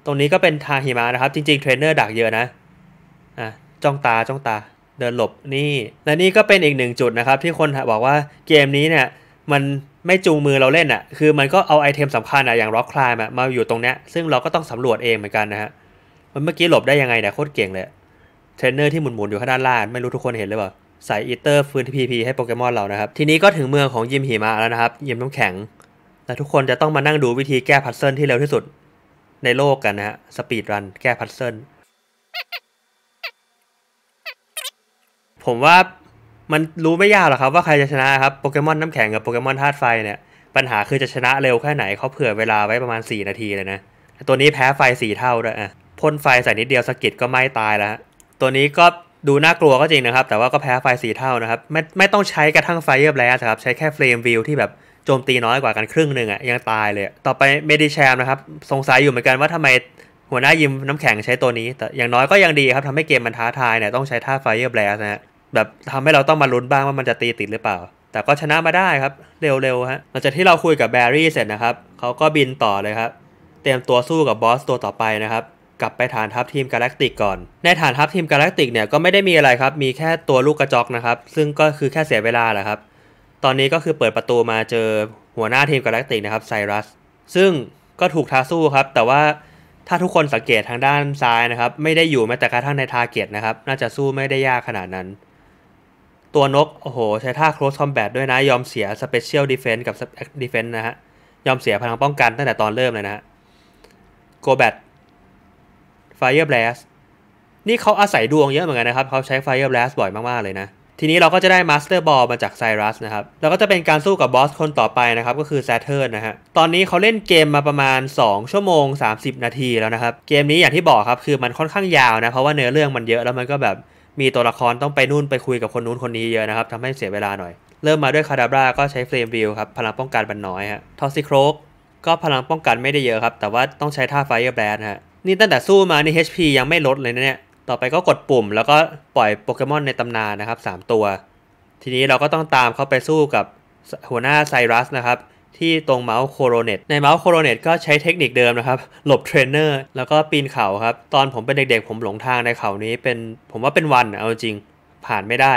ตรงนี้ก็เป็นทางหิมะนะครับจริงๆเทรนเนอร์ดักเยอะนะอ่ะจ้องตาจ้องตาเดินหลบนี่และนี่ก็เป็นอีกหนึ่งจุดนะครับ ที่คนบอกว่าเกมนี้เนี่ยมันไม่จูงมือเราเล่นอะ่ะคือมันก็เอาไอเทมสำคัญอะ่ะอย่างร็อกคลายมาอยู่ตรงเนี้ยซึ่งเราก็ต้องสำรวจเองเหมือนกันนะฮะมันเมื่อกี้หลบได้ยังไงเนี่ยโคตรเก่งเลยเทรนเนอร์ที่หมุนๆ อยู่ข้างด้านล่างไม่รู้ทุกคนเห็นหรือเปล่าใส่อีเตอร์ฟื้นพีพีให้โปเกมอนเรานะครับ ทีนี้ก็ถึงเมืองของยิมหิมะแล้วนะครับยิมน้ำแข็งและทุกคนจะต้องมานั่งดูวิธีแก้พัซเซิลที่เร็วที่สุดในโลกกันนะฮะสปีดรันแก้พัซเซิลผมว่ามันรู้ไม่ยากหรอกครับว่าใครจะชนะครับ โปเกมอนน้ำแข็งกับโปเกมอนธาตุไฟเนี่ยปัญหาคือจะชนะเร็วแค่ไหนเขาเผื่อเวลาไว้ประมาณ 4 นาทีเลยนะตัวนี้แพ้ไฟ 4 เท่าด้วยอ่ะพ่นไฟใส่นิดเดียวสกิดก็ไหม้ตายแล้วตัวนี้ก็ดูน่ากลัวก็จริงนะครับ แต่ว่าก็แพ้ไฟ4เท่านะครับไม่ไม่ต้องใช้กระทั่งไฟเยอะแล้วครับใช้แค่เฟรมวิวที่แบบโจมตีน้อยกว่ากันครึ่งหนึ่งอะยังตายเลย ต่อไปเมดิแชมนะครับสงสัยอยู่เหมือนกันว่าทำไมหัวหน้ายิมน้ำแข็งใช้ตัวนี้ แต่อย่างน้อยก็ยังดีครับทำให้เกมมันท้าทายเนี่ยต้องใช้ท่าไฟเออร์แบลสนะฮะแบบทำให้เราต้องมาลุ้นบ้างว่ามันจะตีติดหรือเปล่า แต่ก็ชนะมาได้ครับ เร็วๆฮะหลังจากที่เราคุยกับแบรี่เสร็จนะครับ เขาก็บินต่อเลยครับเตรียมตัวสู้กับบอสตัวต่อไปนะครับกลับไปฐานทัพทีมกาแล็กติกก่อนในฐานทัพทีมกาแล็กติกเนี่ยก็ไม่ได้มีอะไรครับมีแค่ตัวลูกกระจกนะครับซึ่งก็คือแค่เสียเวลาแหละครับตอนนี้ก็คือเปิดประตูมาเจอหัวหน้าทีมกาแล็กติกนะครับไซรัสซึ่งก็ถูกท้าสู้ครับ แต่ว่าถ้าทุกคนสังเกตทางด้านซ้ายนะครับ ไม่ได้อยู่แม้แต่กระทั่งในทาร์เก็ตนะครับน่าจะสู้ไม่ได้ยากขนาดนั้น ตัวนกโอ้โหใช้ท่าโครสคอมแบทด้วยนะ ยอมเสียสเปเชียลดีเ e n s ์กับดีเ e n s ์นะฮะยอมเสียพลังป้องกันตั้งแต่ตอนเริ่มเลยนะโกแบทไฟเออร์แลสนี่เขาอาศัยดวงเยอะเหมือนกันนะครับเขาใช้ไฟเออร์บลสบ่อยมากๆเลยนะทีนี้เราก็จะได้มาสเตอร์บอลมาจากไซรัสนะครับแล้วก็จะเป็นการสู้กับบอสคนต่อไปนะครับ ก็คือแซทเทิร์นนะฮะตอนนี้เขาเล่นเกมมาประมาณ 2 ชั่วโมง 30 นาทีแล้วนะครับ เกมนี้อย่างที่บอกครับคือมันค่อนข้างยาวนะ เพราะว่าเนื้อเรื่องมันเยอะ แล้วมันก็แบบมีตัวละครต้องไปนู่นไปคุยกับคนนู้นคนนี้เยอะนะครับทำให้เสียเวลาหน่อย เริ่มมาด้วยคาดาบราก็ใช้เฟรมวิวครับพลังป้องกันมันน้อยฮะทอซิโครกก็พลังป้องกันไม่ได้เยอะครับแต่ว่าต้องใช้ท่าไฟเออร์แบดฮะนี่ตั้งแต่สู้มานี่ HP ยังไม่ลดเลยนะเนี่ยต่อไปก็กดปุ่มแล้วก็ปล่อยโปเกมอนในตำนานนะครับ 3 ตัว ทีนี้เราก็ต้องตามเข้าไปสู้กับหัวหน้าไซรัสนะครับที่ตรงเมาส์โคโรเนตในเมาส์โคโรเนตก็ใช้เทคนิคเดิมนะครับหลบเทรนเนอร์แล้วก็ปีนเขาครับ ตอนผมเป็นเด็กๆผมหลงทางในเขานี้เป็นผมว่าเป็นวันเอาจริงผ่านไม่ได้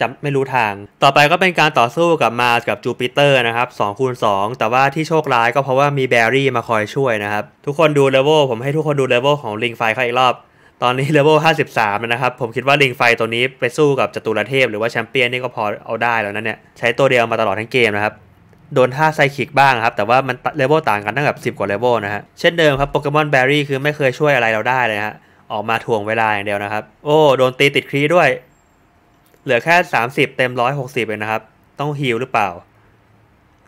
จำไม่รู้ทาง ต่อไปก็เป็นการต่อสู้กับมาสกับจูปิเตอร์นะครับ2คูณ2แต่ว่าที่โชคร้ายก็เพราะว่ามีแบรี่มาคอยช่วยนะครับ ทุกคนดูเลเวลผมให้ทุกคนดูเลเวลของลิงไฟเขาอีกรอบตอนนี้เลเวล 53 นะครับ ผมคิดว่าลิงไฟตัวนี้ไปสู้กับจตุรเทพ หรือว่าแชมเปี้ยนนี่ก็พอเอาได้แล้วนะเนี่ย ใช้ตัวเดียวมาตลอดทั้งเกมนะครับ โดนท่าไซคิกบ้างครับ แต่ว่ามันเลเวลต่างกันตั้งแบบ10 กว่าเลเวลนะฮะ เช่นเดิมครับโปเกมอนแบรี่คือไม่เคยช่วยอะไรเราได้เลยฮะ ออกมาทวงเวลาอย่างเดียวนะครับ โอ้ โดนตีติดครีด้วย เหลือแค่ 30 เต็ม 160 เองนะครับ ต้องฮิลหรือเปล่า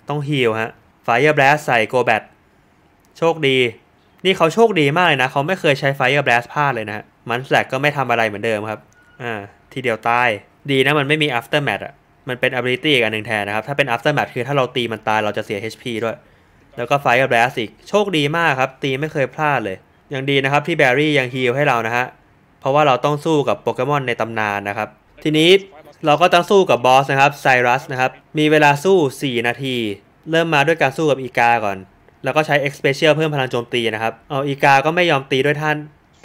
ต้องฮิลฮะ ไฟเออร์แบลสใส่โกแบทโชคดีนี่เขาโชคดีมากเลยนะเขาไม่เคยใช้ไฟอับแบลสพลาดเลยนะมันแสกก็ไม่ทำอะไรเหมือนเดิมครับอ่าทีเดียวตายดีนะมันไม่มี after match อ่ะมันเป็น ability อีกอันหนึ่งแทนนะครับ ถ้าเป็น after match คือถ้าเราตีมันตายเราจะเสีย HP ด้วย แล้วก็ไฟอับแบลสอีก โชคดีมากครับตีไม่เคยพลาดเลย ยังดีนะครับที่แบรี่ยังฮีลให้เรานะฮะเพราะว่าเราต้องสู้กับโปเกมอนในตำนานนะครับ ทีนี้เราก็ต้องสู้กับบอสนะครับไซรัสนะครับมีเวลาสู้ 4 นาที เริ่มมาด้วยการสู้กับอีกาก่อนแล้วก็ใช้เอ็กซ์เพเพิ่มพลังโจมตีนะครับเอาอีกา ก็ไม่ยอมตีด้วยท่าน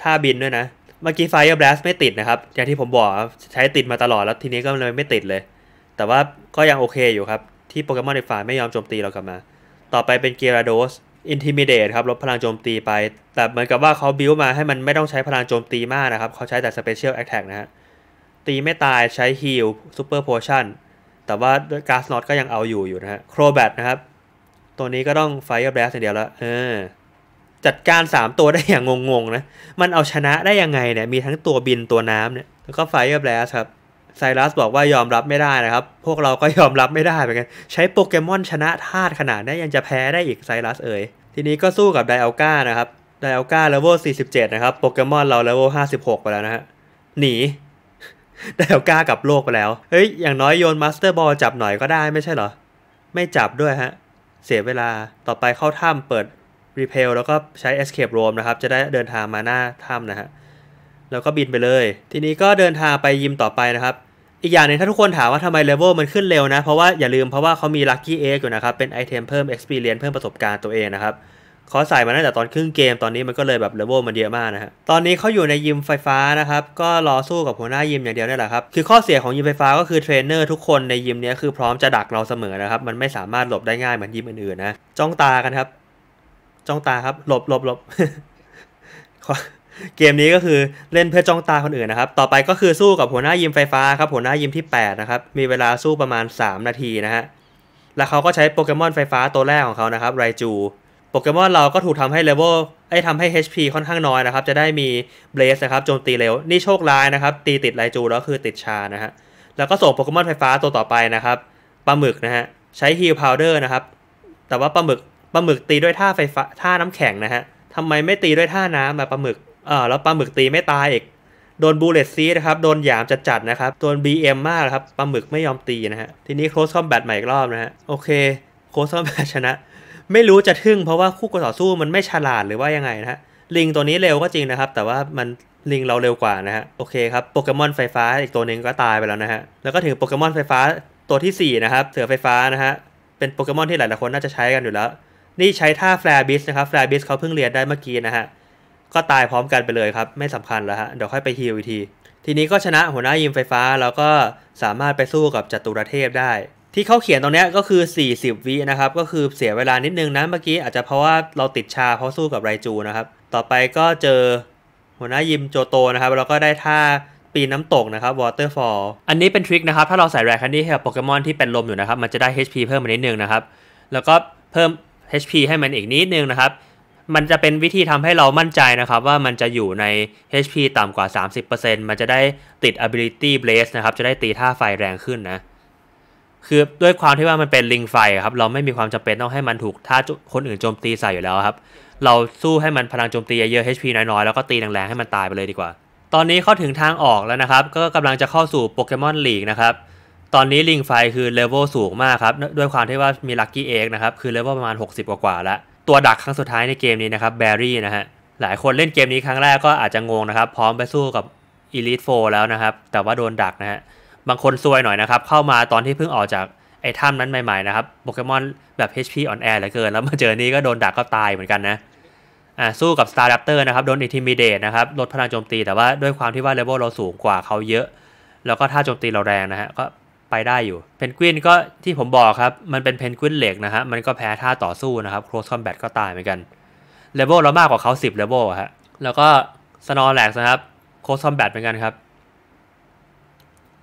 ท่าบินด้วยนะ เมื่อกี้ f i อ e ร l a s สไม่ติดนะครับ อย่างที่ผมบอกใช้ติดมาตลอดแล้วทีนี้ก็เลยไม่ติดเลย แต่ว่าก็ยังโอเคอยู่ครับ ที่โปเกมอนในฝ่ายไม่ยอมโจมตีเรากลับมา ต่อไปเป็นเกราโดสอินทิมิเดตครับลดพลังโจมตีไป แต่เหมือนกับว่าเขาบิวมาให้มันไม่ต้องใช้พลังโจมตีมากนะครับเขาใช้แต่สเปเชียลแอคแท็กนะฮะตีไม่ตายใช้ฮิลซูเปอร์พพชั่นแต่ว่าการ์สนอตก็ยังเอาอยู่อยู่นะฮะโครแบทนะครับตัวนี้ก็ต้องไฟกับแบสยเดียวแล้วเออ จัดการ 3 ตัวได้อย่างงงๆนะ มันเอาชนะได้ยังไงเนี่ย มีทั้งตัวบินตัวน้ำเนี่ยแล้วก็ไฟกับแบสครับ ไซรัสบอกว่ายอมรับไม่ได้นะครับ พวกเราก็ยอมรับไม่ได้เหมือนกัน ใช้โปเกมอนชนะธาตุขนาดนี้ยังจะแพ้ได้อีกไซรัสเอ๋ย ทีนี้ก็สู้กับไดอัลกานะครับ ไดอัลกาเลเวล 47 นะครับ โปเกมอนเราเลเวล 56 ไปแล้วนะฮะ หนี ไดอัลกากับโลกไปแล้ว เฮ้ย อย่างน้อยโยนมาสเตอร์บอลจับหน่อยก็ได้ไม่ใช่เหรอ ไม่จับด้วยฮะเสียเวลา ต่อไปเข้าถ้ำเปิด Repel แล้วก็ใช้ Escape Room นะครับ จะได้เดินทางมาหน้าถ้ำนะฮะ แล้วก็บินไปเลย ทีนี้ก็เดินทางไปยิมต่อไปนะครับ อีกอย่างนึงถ้าทุกคนถามว่าทำไมเลเวลมันขึ้นเร็วนะ เพราะว่าอย่าลืมเพราะว่าเขามี Lucky Egg อยู่นะครับ เป็นไอเทมเพิ่ม Experience เพิ่มประสบการณ์ตัวเองนะครับเขาใส่มาตั้งแต่ตอนครึ่งเกมตอนนี้มันก็เลยแบบเลเวลมันเยอะมากนะฮะตอนนี้เขาอยู่ในยิมไฟฟ้านะครับ ก็รอสู้กับหัวหน้ายิมอย่างเดียวนี่แหละครับ คือข้อเสียของยิมไฟฟ้าก็คือเทรนเนอร์ทุกคนในยิมนี้คือพร้อมจะดักเราเสมอนะครับมันไม่สามารถหลบได้ง่ายเหมือนยิมอื่นๆนะ จ้องตากันครับจ้องตาครับหลบหลบหลบเกมนี้ก็คือเล่นเพื่อจ้องตาคนอื่นนะครับ ต่อไปก็คือสู้กับหัวหน้ายิมไฟฟ้าครับหัวหน้ายิมที่8นะครับมีเวลาสู้ประมาณ 3 นาทีนะฮะแล้วเขาก็ใช้โปเกมอนไฟฟ้าตัวแรกของเขานะครับไรจูเกมอนเราก็ถูกทำให้เลเวลไอ้ทำให้ HP ค่อนข้างน้อยนะครับ จะได้มีเบลสนะครับโจมตีเร็วนี่โชคร้ายนะครับ ตีติดไลจู แล้วคือติดชานะฮะแล้วก็ส่งโปเกมอนไฟฟ้าตัวต่อไปนะครับปลาหมึกนะฮะใช้ฮีลพาวเดอร์นะครับ แต่ว่าปลาหมึกปลาหมึกตีด้วยท่าไฟฟ้าท่าน้ำแข็งนะฮะทำไมไม่ตีด้วยท่าน้ำแบบปลาหมึกเออแล้วปลาหมึกตีไม่ตายอีกโดนบูเลตซีนะครับโดนหยามจัดๆนะครับโดน BM มากครับปลาหมึกไม่ยอมตีนะฮะทีนี้โคสคอมแบทใหม่อีกรอบนะฮะโอเคโคสคอมแบทชนะไม่รู้จะทึ่งเพราะว่าคู่ต่อสู้มันไม่ฉลาดหรือว่ายังไงนะฮะลิงตัวนี้เร็วก็จริงนะครับ แต่ว่ามันลิงเราเร็วกว่านะฮะโอเคครับโปเกมอนไฟฟ้าอีกตัวหนึ่งก็ตายไปแล้วนะฮะแล้วก็ถึงโปเกมอนไฟฟ้าตัวที่4นะครับเสือไฟฟ้านะฮะเป็นโปเกมอนที่หลาย ๆ คน น่าจะใช้กันอยู่แล้ว นี่ใช้ท่าแฟร์บิสนะครับแฟร์บิสเขาเพิ่งเรียนได้เมื่อกี้นะฮะก็ตายพร้อมกันไปเลยครับ ไม่สำคัญแล้วฮะเดี๋ยวค่อยไปฮิวอีกที ทีนี้ก็ชนะหัวหน้ายิมไฟฟ้า แล้วก็สามารถไปสู้กับจัตุรเทพได้ที่เขาเขียนตรงนี้ก็คือ 40วินะครับ ก็คือเสียเวลานิดนึงนะ เมื่อกี้อาจจะเพราะว่าเราติดชาเพราะสู้กับไรจูนะครับ ต่อไปก็เจอหัวหน้ายิมโจโตนะครับเราก็ได้ท่าปีนน้ำตกนะครับ waterfall อันนี้เป็นทริคนะครับ ถ้าเราใส่แรคันดี้ ให้กับโปเกมอนที่เป็นลมอยู่นะครับ มันจะได้ HP เพิ่มมานิดนึงนะครับแล้วก็เพิ่ม HP ให้มันอีกนิดนึงนะครับ มันจะเป็นวิธีทำให้เรามั่นใจนะครับ ว่ามันจะอยู่ใน HP ต่ำกว่า30%มันจะได้ติด ability blaze นะครับจะได้ตีท่าไฟแรงขึ้นนะคือด้วยความที่ว่ามันเป็นลิงไฟครับเราไม่มีความจำเป็นต้องให้มันถูกถ้าคนอื่นโจมตีใส่อยู่แล้วครับ เราสู้ให้มันพลังโจมตีเยอะๆ HP น้อยๆแล้วก็ตีแรงๆ ให้มันตายไปเลยดีกว่า ตอนนี้เข้าถึงทางออกแล้วนะครับ ก็กำลังจะเข้าสู่โปเกมอนลีกนะครับตอนนี้ลิงไฟคือเลเวลสูงมากครับ ด้วยความที่ว่ามีลัคกี้เอ็กนะครับคือเลเวลประมาณ 60 กว่าๆแล้วตัวดักครั้งสุดท้ายในเกมนี้นะครับแบรี่นะฮะหลายคนเล่นเกมนี้ครั้งแรกก็อาจจะงงนะครับ พร้อมไปสู้กับอีลิทโฟแล้วนะครับ แต่ว่าโดนดักนะฮะบางคนซวยหน่อยนะครับ เข้ามาตอนที่เพิ่งออกจากไอ้ถ้ำนั้นใหม่ๆนะครับ โปเกมอนแบบ HP อ่อนแอเหลือเกิน แล้วมาเจอนี้ก็โดนดักก็ตายเหมือนกันนะ อ่าสู้กับ Star ปเตอร์นะครับ โดนอิทิมิเดตนะครับ ลดพลังโจมตี แต่ว่าด้วยความที่ว่าเลเวลเราสูงกว่าเขาเยอะ แล้วก็ถ้าโจมตีเราแรงนะฮะ ก็ไปได้อยู่ เพนกวินก็ที่ผมบอกครับ มันเป็นเพนกวินเหล็กนะฮะ มันก็แพ้ท่าต่อสู้นะครับโครสคอมแบทก็ตายเหมือนกัน เลเวลเรามากกว่าเขา10เลเวลฮะ แล้วก็สนอแลกนะครับโครสคอมแบทเหมือนกันครับ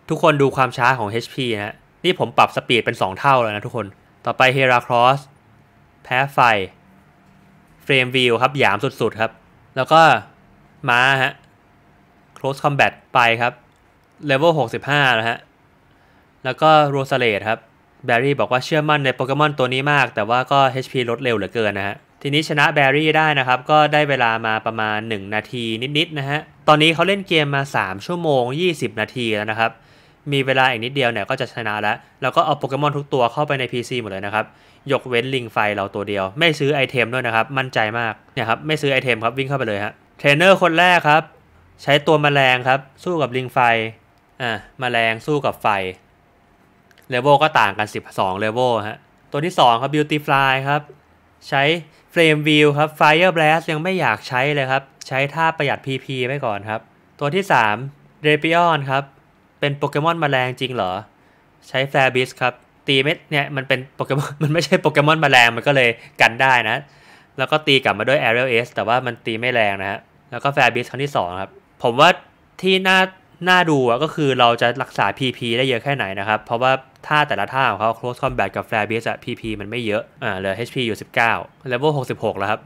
ทุกคนดูความช้าของ HP นะนี่ผมปรับสปีดเป็น 2 เท่าแล้วนะทุกคน ต่อไป Heracross แพ้ไฟ เฟรมวิวครับหยามสุดๆครับ แล้วก็ม้าฮะ Close Combat ไปครับเลเวล65นะฮะ แล้วก็โรสเลตครับแบรี่บอกว่าเชื่อมั่นในโปเกมอนตัวนี้มาก แต่ว่าก็ HP ลดเร็วเหลือเกินนะฮะ ทีนี้ชนะแบรี่ได้นะครับ ก็ได้เวลามาประมาณ 1 นาที นิดๆนะฮะ ตอนนี้เขาเล่นเกมมา 3 ชั่วโมง 20 นาทีแล้วนะครับมีเวลาอีกนิดเดียวเนี่ยก็จะชนะแล้ว แล้วก็เอาโปเกมอนทุกตัวเข้าไปใน PC หมดเลยนะครับ ยกเว้นลิงไฟเราตัวเดียว ไม่ซื้อไอเทมด้วยนะครับ มั่นใจมากเนี่ยครับไม่ซื้อไอเทมครับวิ่งเข้าไปเลยฮะเทรนเนอร์คนแรกครับ ใช้ตัวมแมลงครับสู้กับลิงไฟอ่ะมแมลง สู้กับไฟเลเวลก็ต่างกัน 12เลเวลฮะตัวที่ 2 ครับบิวตี้ฟลายครับ ใช้เฟรมวิวครับ f i อ e ร l a s สยังไม่อยากใช้เลยครับ ใช้ท่าประหยัด PP ไว้ก่อนครับ ตัวที่3รปิออนครับเป็นโปเกมอนแมลงจริงเหรอ ใช้แฟร์บิสครับ ตีเม็ดเนี่ยมันเป็นโปเกมอนมันไม่ใช่โปเกมอนแมลงมันก็เลยกันได้นะ แล้วก็ตีกลับมาด้วย a ร r i a l เอสแต่ว่ามันตีไม่แรงนะฮะแล้วก็แฟร์บิสครั้งที่ 2 ครับ ผมว่าที่น่าน่าดูก็คือเราจะรักษา PP ได้เยอะแค่ไหนนะครับ เพราะว่าท่าแต่ละท่าของเขา close combat กับแฟร์บิสอะพอะ PP มันไม่เยอะอ่าเหลือ HP อยู่ 19 level 66 แล้วครับ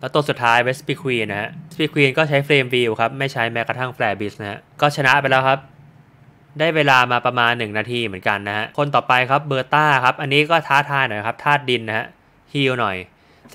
แล้วตัวสุดท้ายเวสปีควีนนะฮะสปีควีนก็ใช้เฟรมวิวครับไม่ใช้แม้กระทั่งแฟร์บิสนะฮะก็ชนะไปแล้วครับได้เวลามาประมาณ 1 นาทีเหมือนกันนะฮะ คนต่อไปครับเบอร์ต้าครับอันนี้ก็ท้าทายหน่อยครับธาตุดินนะฮะฮิลหน่อย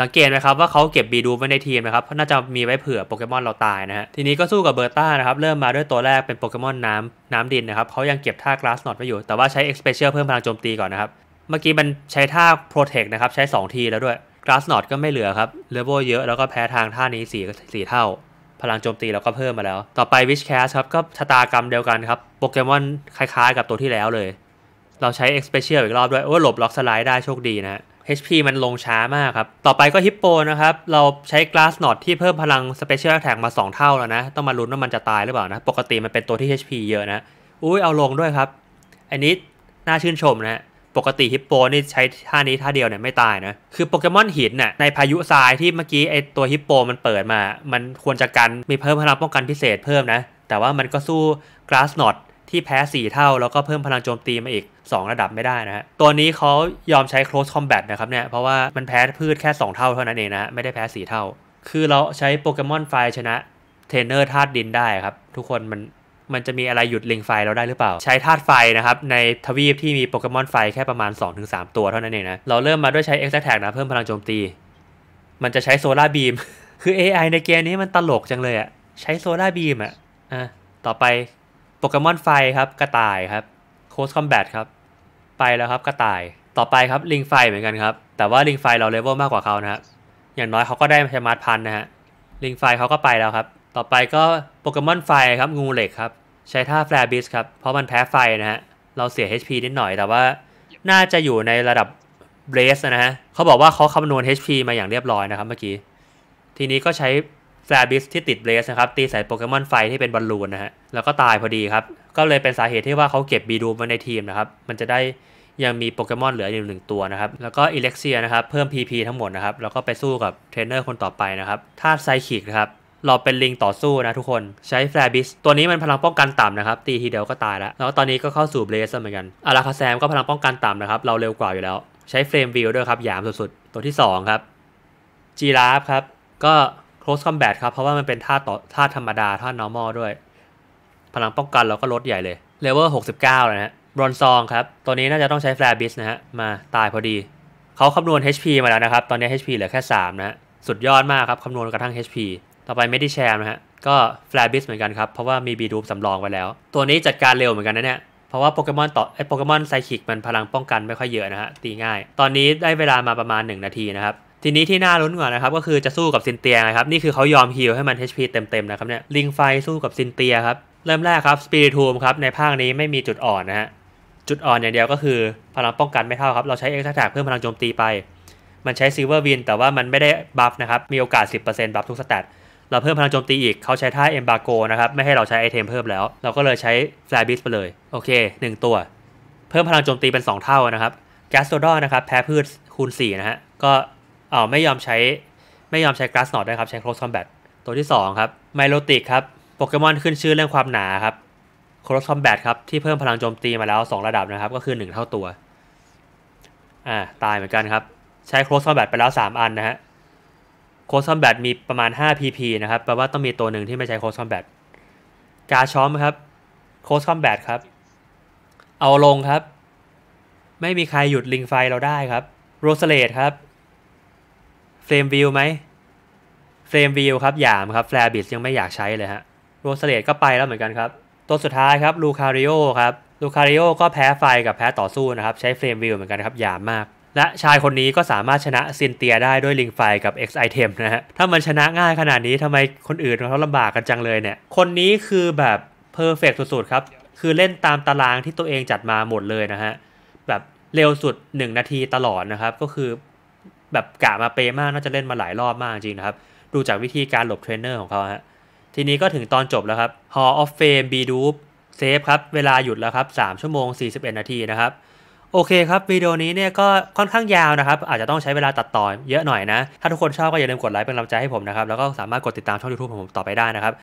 สังเกตไหมครับว่าเขาเก็บบีดูไว้ในทีมนะครับ น่าจะมีไว้เผื่อโปเกมอนเราตายนะฮะทีนี้ก็สู้กับเบอร์ต้านะครับเริ่มมาด้วยตัวแรกเป็นโปเกมอนน้ำน้ำดินนะครับเขายังเก็บท่ากราสนอตไว้อยู่ แต่ว่าใช้เอ็กซ์เพรสเชียเพิ่มพลังโจมตีก่อนนะครับเมื่อกี้มันใช้ท่าโปรเทคนะครับใช้2ทีแล้วด้วยกราสนอตก็ไม่เหลือครับเลเวลเยอะแล้วก็แพ้ทางท่านี้4 4เท่าพลังโจมตีเราก็เพิ่มมาแล้ว ต่อไปวิชแคสครับ ก็ชะตากรรมเดียวกันครับ โปเกมอนคล้าย ๆ กับตัวที่แล้วเลย เราใช้เอ็กซ e x p เชียลอีกรอบด้วย โอ้หลบ ล็อก สไลด์ได้โชคดีนะ HP มันลงช้ามากครับ ต่อไปก็ฮิปโปนะครับ เราใช้กลาสหนอดที่เพิ่มพลังสเปเชียลแท็กมา 2 เท่าแล้วนะ ต้องมาลุ้นว่ามันจะตายหรือเปล่านะ ปกติมันเป็นตัวที่ HP เยอะนะ อุ้ยเอาลงด้วยครับอันนี้น่าชื่นชมนะปกติฮิปโปนี่ใช้ท่านี้ท่าเดียวเนี่ยไม่ตายนะ คือโปเกมอนหินน่ะในพายุทรายที่เมื่อกี้ไอตัวฮิปโปมันเปิดมา มันควรจะกัน มีเพิ่มพลังป้องกันพิเศษเพิ่มนะ แต่ว่ามันก็สู้กราสนอตที่แพ้ 4 เท่า แล้วก็เพิ่มพลังโจมตีมาอีก 2 ระดับไม่ได้นะฮะ ตัวนี้เขายอมใช้ close combat นะครับเนี่ย เพราะว่ามันแพ้พืชแค่ 2 เท่าเท่านั้นเองนะ ไม่ได้แพ้ 4เท่า คือเราใช้โปเกมอนไฟชนะเทรนเนอร์ธาตุดินได้ครับทุกคนมันมันจะมีอะไรหยุดลิงไฟเราได้หรือเปล่า ใช้ธาตุไฟนะครับ ในทวีปที่มีโปเกมอนไฟแค่ประมาณ 2-3 ตัวเท่านั้นเองนะเราเริ่มมาด้วยใช้เอ็กซ์แทกนะเพิ่มพลังโจมตี มันจะใช้โซลาร์บีมคือ AI ในเกมนี้มันตลกจังเลยอะใช้โซลาร์บีมอะอ่ะ ต่อไปโปเกมอนไฟครับ กระต่ายครับโคสคอมแบทครับ ไปแล้วครับกระต่ายต่อไปครับ ลิงไฟเหมือนกันครับแต่ว่าลิงไฟเราเลเวลมากกว่าเขานะฮะอย่างน้อยเขาก็ได้ชมาร์ทพันนะฮะ ลิงไฟเขาก็ไปแล้วครับต่อไปก็โปเกมอนไฟครับงูเหล็กครับ ใช้ท่าแฟร์บิสครับเพราะมันแพ้ไฟนะฮะเราเสีย HP นิดหน่อยแต่ว่า น่าจะอยู่ในระดับเบรสนะฮะเขาบอกว่าเขาคำนวณ HP มาอย่างเรียบร้อยนะครับเมื่อกี้ทีนี้ก็ใช้แฟร์บิสที่ติดเบรสนะครับตีใส่โปเกมอนไฟที่เป็นบอลลูนนะฮะแล้วก็ตายพอดีครับ ก็เลยเป็นสาเหตุที่ว่าเขาเก็บบีดูมาในทีมนะครับมันจะได้ยังมีโปเกมอนเหลืออยู่หนึ่งตัวนะครับแล้วก็อิเล็กเซียนะครับเพิ่ม PP ทั้งหมดนะครับแล้วก็ไปสู้กับเทรนเนอร์คนต่อไปนะครับธาตุไซคิกนะครับเราเป็นลิงต่อสู้นะทุกคนใช้แฟร์บิสตัวนี้มันพลังป้องกันต่ำนะครับ ตีทีเดียวก็ตายแล้ว แล้วตอนนี้ก็เข้าสู่เบสเหมือนกันอาราคาแซมก็พลังป้องกันต่ำนะครับ เราเร็วกว่าอยู่แล้ว ใช้เฟรมวิลด้วยครับหยามสุดๆ ตัวที่ 2 ครับ จีราฟครับ ก็โคลสคอมแบทครับเพราะว่ามันเป็นท่าต่อท่าธรรมดาท่านอร์มอลด้วย พลังป้องกันเราก็ลดใหญ่เลยเลเวลาเนะฮะบรอนซองครับตัวนี้น่าจะต้องใช้แฟร์บิสนะฮะมาตายพอดีเขาคำนวณ HP มาแล้วนะครับตอนนี้ HP เหลือแค่3นะสุดยอดมากครับคำนวณกระทั่ง HP ต่อไปไม่ได้แชร์นะฮะก็แฟลบิสเหมือนกันครับ เพราะว่ามีบีดูสำรองไว้แล้ว ตัวนี้จัดการเร็วเหมือนกันนะเนี่ย เพราะว่าโปเกมอนต่อไอโปเกมอนไซคิกมันพลังป้องกันไม่ค่อยเยอะนะฮะตีง่าย ตอนนี้ได้เวลามาประมาณ 1 นาทีนะครับ ทีนี้ที่น่าลุ้นกว่านะครับก็คือจะสู้กับซินเตียครับ นี่คือเขายอมฮิลให้มัน HP เต็มเมนะครับเนี่ย ลิงไฟสู้กับซินเตียครับ เริ่มแรกครับ สปีริตูมครับ ในภาคนี้ไม่มีจุดอ่อนนะฮะ จุดอ่อนอย่างเดียวก็คือพลังป้องกันไม่เท่าครับ เราใช้เอ็กซ์แทกเพิ่มพลังโจมตีไป มันใช้ซิลเวอร์วินแต่ว่ามันไม่ได้บัฟนะครับมีโอกาส 10%บัฟทุกสแตทเราเพิ่มพลังโจมตีอีก เขาใช้ท่าเอมบาโกนะครับ ไม่ให้เราใช้ไอเทมเพิ่มแล้ว เราก็เลยใช้แฟ์บิสไปเลย โอเค 1 ตัว เพิ่มพลังโจมตีเป็น 2 เท่านะครับแกสโตดอนะครับ แพ้พืชคูณ4นะฮะ ก็เออไม่ยอมใช้ ไม่ยอมใช้กราสหนอดด้ครับ ใช้โคลสคอมแบทตัวที่ 2 ครับไมโลติกครับ โปเกมอนขึ้นชื่อเรื่องความหนาครับโคลสคอมแบทครับ ที่เพิ่มพลังโจมตีมาแล้ว 2 ระดับนะครับ ก็คือ 1 เท่าตัว อ่า ตายเหมือนกันครับ ใช้โคลสคอมแบทไปแล้ว 3 อันนะฮะโคซอมแบทมีประมาณ5 PP นะครับแปลว่าต้องมีตัวหนึ่งที่ไม่ใช้โคซอมแบทกาช้อมครับโคซอมแบทครับ เอาลงครับ ไม่มีใครหยุดลิงไฟเราได้ครับโรสเลตครับเฟรมวิวไหมเฟรมวิวครับหยามครับแฟร์บิสยังไม่อยากใช้เลยฮะโรสเลตก็ไปแล้วเหมือนกันครับ ตัวสุดท้ายครับลูคาริโอครับลูคาริโอก็แพ้ไฟกับแพ้ต่อสู้นะครับ ใช้เฟรมวิวเหมือนกันครับหยามมากและชายคนนี้ก็สามารถชนะซินเตียได้ด้วยลิงไฟกับ X item นะฮะ ถ้ามันชนะง่ายขนาดนี้ทำไมคนอื่นเขาลำบากกันจังเลยเนี่ย คนนี้คือแบบเพอร์เฟกสุดๆครับ คือเล่นตามตารางที่ตัวเองจัดมาหมดเลยนะฮะ แบบเร็วสุด 1 นาทีตลอดนะครับ ก็คือแบบกะมาเปมากน่าจะเล่นมาหลายรอบมากจริงนะครับ ดูจากวิธีการหลบเทรนเนอร์ของเขาฮะ ทีนี้ก็ถึงตอนจบแล้วครับ Hall of Fame B Dupe เซฟครับ เวลาหยุดแล้วครับ3ชั่วโมง41นาทีนะครับโอเคครับวิดีโอนี้เนี่ยก็ค่อนข้างยาวนะครับ อาจจะต้องใช้เวลาตัดต่อเยอะหน่อยนะ ถ้าทุกคนชอบก็อย่าลืมกดไลค์เป็นกำลังใจให้ผมนะครับ แล้วก็สามารถกดติดตามช่อง YouTube ของผมต่อไปได้นะครับ